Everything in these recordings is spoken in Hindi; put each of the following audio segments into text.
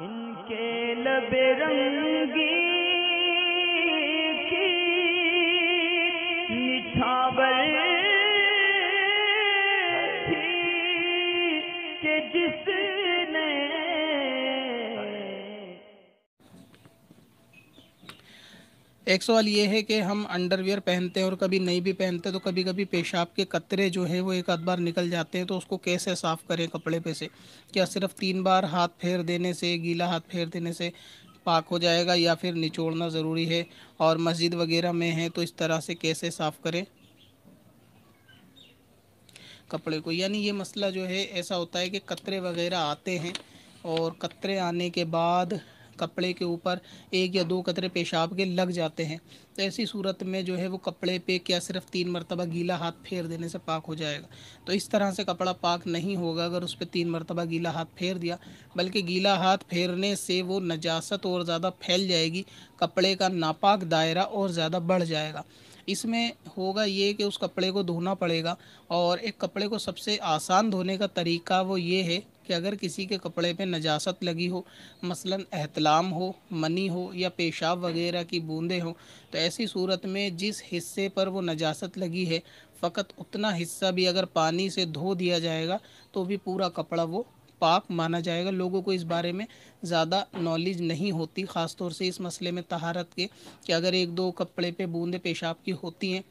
इनके लब रंगी की थी के जिस एक सवाल ये है कि हम अंडरवियर पहनते हैं और कभी नहीं भी पहनते तो कभी कभी पेशाब के कतरे जो है वो एक आध बार निकल जाते हैं तो उसको कैसे साफ़ करें कपड़े पे से क्या सिर्फ तीन बार हाथ फेर देने से गीला हाथ फेर देने से पाक हो जाएगा या फिर निचोड़ना ज़रूरी है और मस्जिद वगैरह में है तो इस तरह से कैसे साफ़ करें कपड़े को यानी ये मसला जो है ऐसा होता है कि कतरे वगैरह आते हैं और कतरे आने के बाद कपड़े के ऊपर एक या दो कतरे पेशाब के लग जाते हैं तो ऐसी सूरत में जो है वो कपड़े पे क्या सिर्फ तीन मरतबा गीला हाथ फेर देने से पाक हो जाएगा तो इस तरह से कपड़ा पाक नहीं होगा अगर उस पर तीन मरतबा गीला हाथ फेर दिया बल्कि गीला हाथ फेरने से वो नजास्त और ज़्यादा फैल जाएगी कपड़े का नापाक दायरा और ज़्यादा बढ़ जाएगा इसमें होगा ये कि उस कपड़े को धोना पड़ेगा और एक कपड़े को सबसे आसान धोने का तरीका वो ये है कि अगर किसी के कपड़े पे नजासत लगी हो मसलन एहतलाम हो मनी हो या पेशाब वगैरह की बूंदें हों तो ऐसी सूरत में जिस हिस्से पर वो नजासत लगी है फ़कत उतना हिस्सा भी अगर पानी से धो दिया जाएगा तो भी पूरा कपड़ा वो पाक माना जाएगा लोगों को इस बारे में ज़्यादा नॉलेज नहीं होती ख़ास तौर से इस मसले में तहारत के कि अगर एक दो कपड़े पे बूंदे पेशाब की होती हैं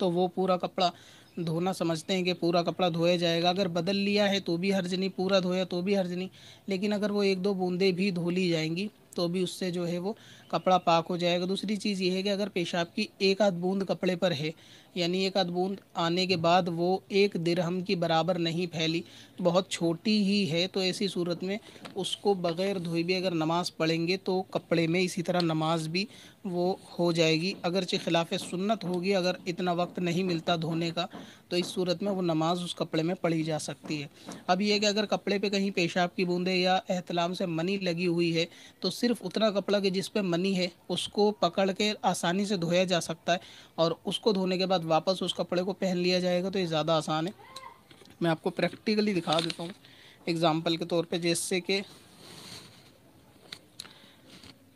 तो वो पूरा कपड़ा धोना समझते हैं कि पूरा कपड़ा धोया जाएगा अगर बदल लिया है तो भी हर्ज नहीं पूरा धोया तो भी हर्ज नहीं लेकिन अगर वो एक दो बूंदे भी धो ली जाएंगी तो भी उससे जो है वो कपड़ा पाक हो जाएगा दूसरी चीज़ ये है कि अगर पेशाब की एक आध बूंद कपड़े पर है यानी एक आध बूंद आने के बाद वो एक दिरहम की बराबर नहीं फैली तो बहुत छोटी ही है तो ऐसी सूरत में उसको बग़ैर धोए भी अगर नमाज़ पढ़ेंगे तो कपड़े में इसी तरह नमाज भी वो हो जाएगी अगरचे खिलाफ सुन्नत होगी अगर इतना वक्त नहीं मिलता धोने का तो इस सूरत में वो नमाज़ उस कपड़े में पढ़ी जा सकती है अब यह कि अगर कपड़े पे कहीं पेशाब की बूंदे या एहतलाम से मनी लगी हुई है तो सिर्फ उतना कपड़ा कि जिस पे मनी है उसको पकड़ के आसानी से धोया जा सकता है और उसको धोने के बाद वापस उस कपड़े को पहन लिया जाएगा तो ये ज़्यादा आसान है मैं आपको प्रैक्टिकली दिखा देता हूँ एग्ज़ाम्पल के तौर पर जैसे कि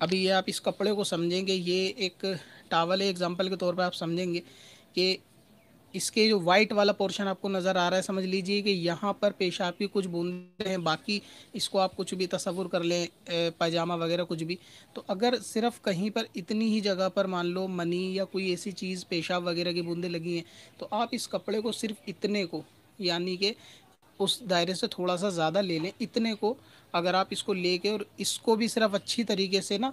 अभी ये आप इस कपड़े को समझेंगे ये एक टावल है एग्जाम्पल के तौर पर आप समझेंगे कि इसके जो वाइट वाला पोर्शन आपको नज़र आ रहा है समझ लीजिए कि यहाँ पर पेशाब की कुछ बूंदें हैं बाकी इसको आप कुछ भी तस्वुर कर लें पैजामा वगैरह कुछ भी तो अगर सिर्फ कहीं पर इतनी ही जगह पर मान लो मनी या कोई ऐसी चीज़ पेशाब वगैरह की बूंदें लगी हैं तो आप इस कपड़े को सिर्फ इतने को यानी कि उस दायरे से थोड़ा सा ज़्यादा ले लें इतने को अगर आप इसको लेके और इसको भी सिर्फ अच्छी तरीके से ना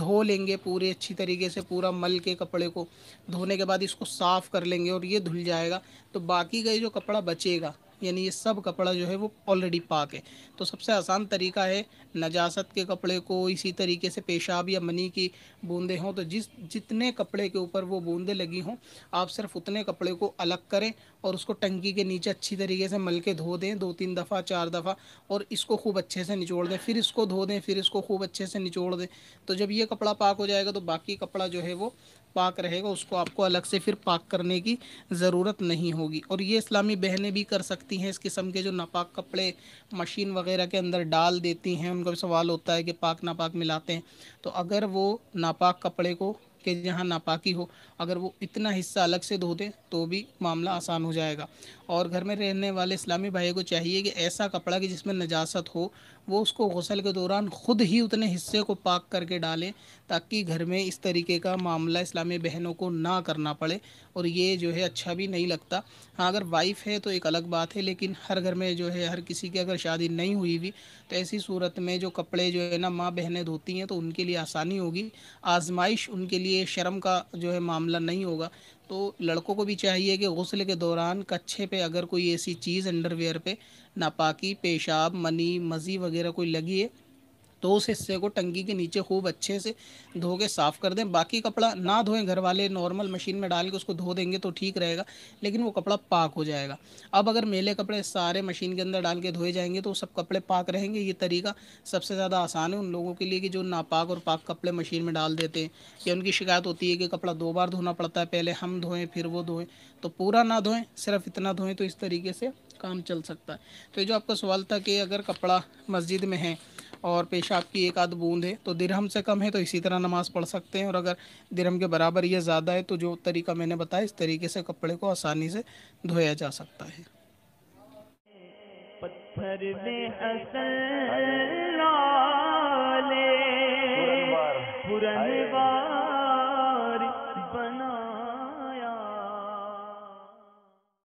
धो लेंगे पूरे अच्छी तरीके से पूरा मल के कपड़े को धोने के बाद इसको साफ़ कर लेंगे और ये धुल जाएगा तो बाकी का ये जो कपड़ा बचेगा यानी ये सब कपड़ा जो है वो ऑलरेडी पाक है तो सबसे आसान तरीका है नजासत के कपड़े को इसी तरीके से पेशाब या मनी की बूंदें हों तो जिस जितने कपड़े के ऊपर वो बूंदें लगी हों आप सिर्फ उतने कपड़े को अलग करें और उसको टंकी के नीचे अच्छी तरीके से मल के धो दें दो तीन दफ़ा चार दफ़ा और इसको खूब अच्छे से निचोड़ दें फिर इसको धो दें फिर इसको खूब अच्छे से निचोड़ दें तो जब ये कपड़ा पाक हो जाएगा तो बाकी कपड़ा जो है वो पाक रहेगा उसको आपको अलग से फिर पाक करने की ज़रूरत नहीं होगी और ये इस्लामी बहनें भी कर सकती हैं इस किस्म के जो नापाक कपड़े मशीन वगैरह के अंदर डाल देती हैं उनका भी सवाल होता है कि पाक नापाक मिलाते हैं तो अगर वो नापाक कपड़े को कि जहाँ नापाकी हो अगर वो इतना हिस्सा अलग से धो दें तो भी मामला आसान हो जाएगा और घर में रहने वाले इस्लामी भाई को चाहिए कि ऐसा कपड़ा कि जिसमें नजासत हो वो उसको गसल के दौरान ख़ुद ही उतने हिस्से को पाक करके डालें ताकि घर में इस तरीके का मामला इस्लामी बहनों को ना करना पड़े और ये जो है अच्छा भी नहीं लगता हाँ अगर वाइफ़ है तो एक अलग बात है लेकिन हर घर में जो है हर किसी की अगर शादी नहीं हुई भी तो ऐसी सूरत में जो कपड़े जो है ना माँ बहनें धोती हैं तो उनके लिए आसानी होगी आजमाइश उनके लिए शर्म का जो है मामला नहीं होगा तो लड़कों को भी चाहिए कि गसल के दौरान कच्छे पे अगर कोई ऐसी चीज़ अंडरवेयर पे नापाकी पेशाब मनी मज़ी वगैरह कोई लगी है तो उस हिस्से को टंकी के नीचे खूब अच्छे से धो के साफ़ कर दें बाकी कपड़ा ना धोएं घर वाले नॉर्मल मशीन में डाल के उसको धो देंगे तो ठीक रहेगा लेकिन वो कपड़ा पाक हो जाएगा अब अगर मेले कपड़े सारे मशीन के अंदर डाल के धोए जाएंगे तो सब कपड़े पाक रहेंगे ये तरीका सबसे ज़्यादा आसान है उन लोगों के लिए कि जो नापाक और पाक कपड़े मशीन में डाल देते हैं या उनकी शिकायत होती है कि कपड़ा दो बार धोना पड़ता है पहले हम धोएं फिर वो धोएं तो पूरा ना धोएं सिर्फ इतना धोएं तो इस तरीके से काम चल सकता है तो ये जो आपका सवाल था कि अगर कपड़ा मस्जिद में है और पेशाब की एक आध बूंद है तो दिरहम से कम है तो इसी तरह नमाज़ पढ़ सकते हैं और अगर दिरहम के बराबर ये ज़्यादा है तो जो तरीका मैंने बताया इस तरीके से कपड़े को आसानी से धोया जा सकता है पत्थर में पुरनवार